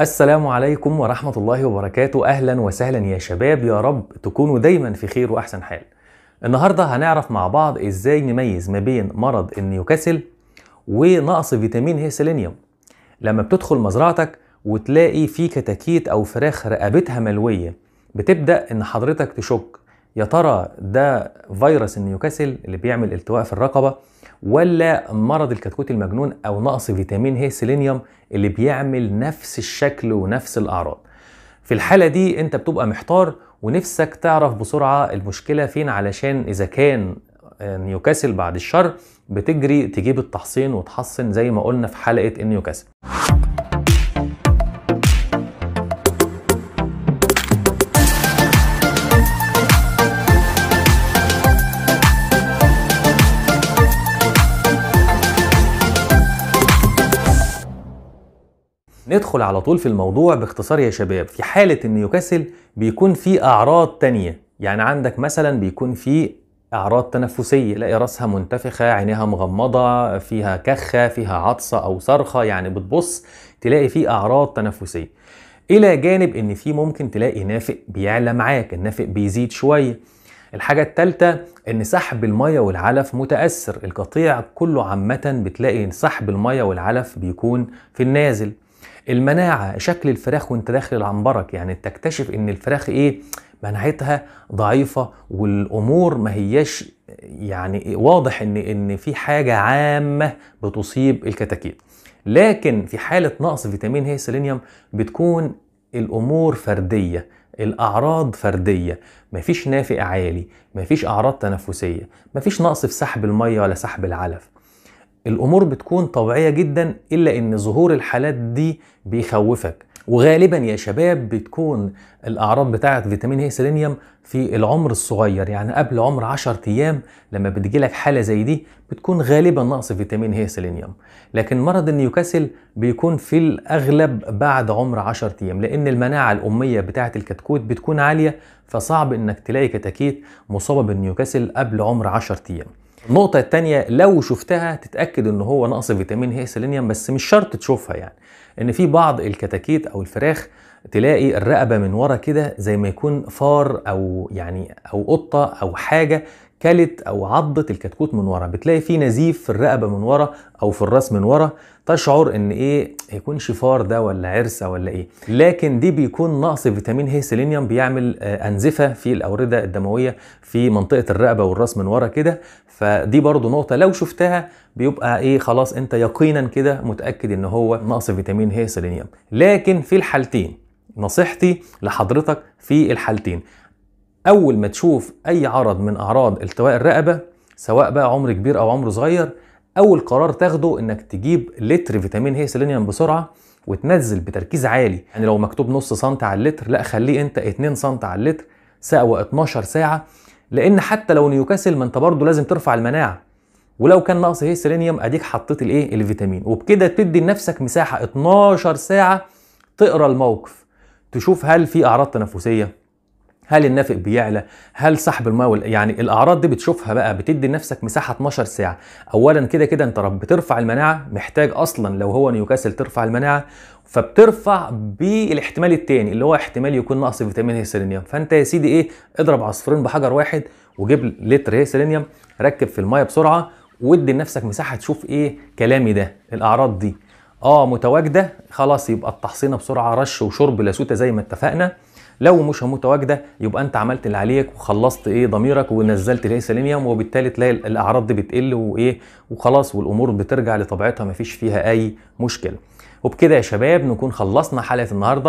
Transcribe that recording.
السلام عليكم ورحمة الله وبركاته أهلا وسهلا يا شباب يا رب تكونوا دايما في خير وأحسن حال النهاردة هنعرف مع بعض إزاي نميز ما بين مرض النيوكاسل ونقص فيتامين هي سيلينيوم لما بتدخل مزرعتك وتلاقي في كتاكيت أو فراخ رقبتها ملوية بتبدأ إن حضرتك تشك يا ترى ده فيروس النيوكاسل اللي بيعمل التواء في الرقبة ولا مرض الكتكوت المجنون او نقص فيتامين ه سيلينيوم اللي بيعمل نفس الشكل ونفس الاعراض في الحاله دي انت بتبقى محتار ونفسك تعرف بسرعه المشكله فين علشان اذا كان آه، نيوكاسل بعد الشر بتجري تجيب التحصين وتحصن زي ما قلنا في حلقه النيوكاسل ندخل على طول في الموضوع باختصار يا شباب في حالة النيوكاسل بيكون في اعراض تانية يعني عندك مثلا بيكون في اعراض تنفسيه تلاقي راسها منتفخه عينيها مغمضه فيها كخه فيها عطسه او صرخه يعني بتبص تلاقي في اعراض تنفسيه الى جانب ان في ممكن تلاقي نافق بيعلى معاك النافق بيزيد شويه الحاجة التالتة إن سحب المية والعلف متأثر، القطيع كله عامة بتلاقي سحب المية والعلف بيكون في النازل، المناعه شكل الفراخ وانت داخل العنبرك يعني تكتشف ان الفراخ ايه مناعتها ضعيفه والامور ما هياش يعني واضح ان ان في حاجه عامه بتصيب الكتاكيت لكن في حاله نقص فيتامين هي سيلينيوم بتكون الامور فرديه الاعراض فرديه مفيش نافق عالي مفيش اعراض تنفسيه مفيش نقص في سحب الميه ولا سحب العلف الامور بتكون طبيعيه جدا الا ان ظهور الحالات دي بيخوفك وغالبا يا شباب بتكون الاعراض بتاعه فيتامين هي إيه سيلينيوم في العمر الصغير يعني قبل عمر 10 ايام لما بتجيلك حاله زي دي بتكون غالبا نقص فيتامين هي إيه سيلينيوم لكن مرض النيوكاسل بيكون في الاغلب بعد عمر 10 ايام لان المناعه الاميه بتاعه الكتكوت بتكون عاليه فصعب انك تلاقي كتاكيت مصابه بالنيوكاسل قبل عمر 10 ايام النقطة التانية لو شفتها تتأكد ان هو نقص فيتامين هي سيلينيوم بس مش شرط تشوفها يعني ان في بعض الكتاكيت او الفراخ تلاقي الرقبة من ورا كده زي ما يكون فار او يعني او قطة او حاجة كلت او عضت الكتكوت من ورا بتلاقي في نزيف في الرقبه من ورا او في الراس من ورا تشعر ان ايه هيكون شفار ده ولا عرسه ولا ايه لكن دي بيكون نقص فيتامين ه سيلينيوم بيعمل آه، انزفه في الاورده الدمويه في منطقه الرقبه والراس من ورا كده فدي برضو نقطه لو شفتها بيبقى ايه خلاص انت يقينا كده متاكد ان هو نقص فيتامين ه سيلينيوم لكن في الحالتين نصيحتي لحضرتك في الحالتين اول ما تشوف اي عرض من اعراض التواء الرقبه سواء بقى عمر كبير او عمر صغير اول قرار تاخده انك تجيب لتر فيتامين هي سيلينيوم بسرعه وتنزل بتركيز عالي يعني لو مكتوب نص سنت على اللتر لا خليه انت 2 سنت على اللتر سقوى 12 ساعه لان حتى لو نيوكاسل ما انت برضه لازم ترفع المناعه ولو كان نقص هي سيلينيوم اديك حطيت الايه الفيتامين وبكده تدي لنفسك مساحه 12 ساعه تقرا الموقف تشوف هل في اعراض تنفسيه هل النافق بيعلى هل سحب الماء يعني الاعراض دي بتشوفها بقى بتدي لنفسك مساحه 12 ساعه اولا كده كده انت رب بترفع المناعه محتاج اصلا لو هو نيوكاسل ترفع المناعه فبترفع بالاحتمال الثاني اللي هو احتمال يكون نقص فيتامين هي سيلينيوم فانت يا سيدي ايه اضرب عصفورين بحجر واحد وجيب لتر هي سيلينيوم ركب في الميه بسرعه وادي لنفسك مساحه تشوف ايه كلامي ده الاعراض دي اه متواجده خلاص يبقى التحصينه بسرعه رش وشرب لاسوته زي ما اتفقنا لو مش متواجده يبقى انت عملت اللي عليك وخلصت ايه ضميرك ونزلت الايه سليميوم وبالتالي تلاقي الاعراض دي بتقل وايه وخلاص والامور بترجع لطبيعتها مفيش فيها اي مشكله وبكده يا شباب نكون خلصنا حلقه النهارده